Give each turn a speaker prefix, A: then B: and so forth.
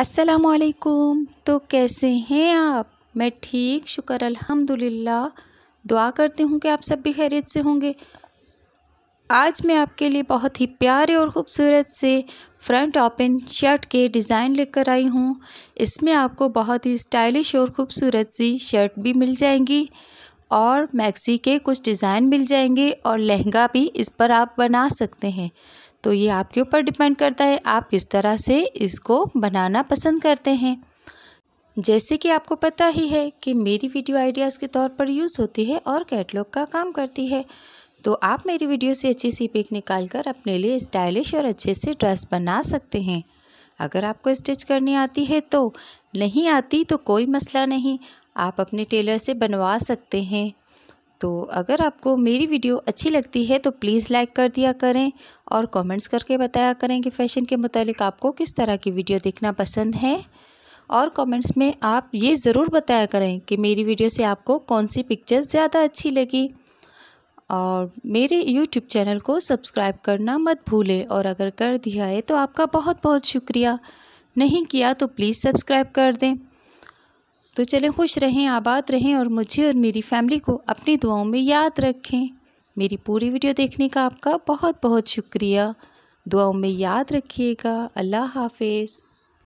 A: असलकुम तो कैसे हैं आप मैं ठीक शुक्र अल्हम्दुलिल्लाह दुआ करती हूँ कि आप सब भी खैरियत से होंगे आज मैं आपके लिए बहुत ही प्यारे और ख़ूबसूरत से फ्रंट ओपन शर्ट के डिज़ाइन लेकर आई हूँ इसमें आपको बहुत ही स्टाइलिश और ख़ूबसूरत सी शर्ट भी मिल जाएंगी और मैक्सी के कुछ डिज़ाइन मिल जाएंगे और लहंगा भी इस पर आप बना सकते हैं तो ये आपके ऊपर डिपेंड करता है आप किस तरह से इसको बनाना पसंद करते हैं जैसे कि आपको पता ही है कि मेरी वीडियो आइडियाज़ के तौर पर यूज़ होती है और कैटलॉग का काम करती है तो आप मेरी वीडियो से अच्छी सी पिक निकाल कर अपने लिए स्टाइलिश और अच्छे से ड्रेस बना सकते हैं अगर आपको स्टिच करनी आती है तो नहीं आती तो कोई मसला नहीं आप अपने टेलर से बनवा सकते हैं तो अगर आपको मेरी वीडियो अच्छी लगती है तो प्लीज़ लाइक कर दिया करें और कमेंट्स करके बताया करें कि फ़ैशन के मुतालिक आपको किस तरह की वीडियो देखना पसंद है और कमेंट्स में आप ये ज़रूर बताया करें कि मेरी वीडियो से आपको कौन सी पिक्चर्स ज़्यादा अच्छी लगी और मेरे यूट्यूब चैनल को सब्सक्राइब करना मत भूलें और अगर कर दिया है तो आपका बहुत बहुत शुक्रिया नहीं किया तो प्लीज़ सब्सक्राइब कर दें तो चलें खुश रहें आबाद रहें और मुझे और मेरी फैमिली को अपनी दुआओं में याद रखें मेरी पूरी वीडियो देखने का आपका बहुत बहुत शुक्रिया दुआओं में याद रखिएगा अल्लाह हाफिज़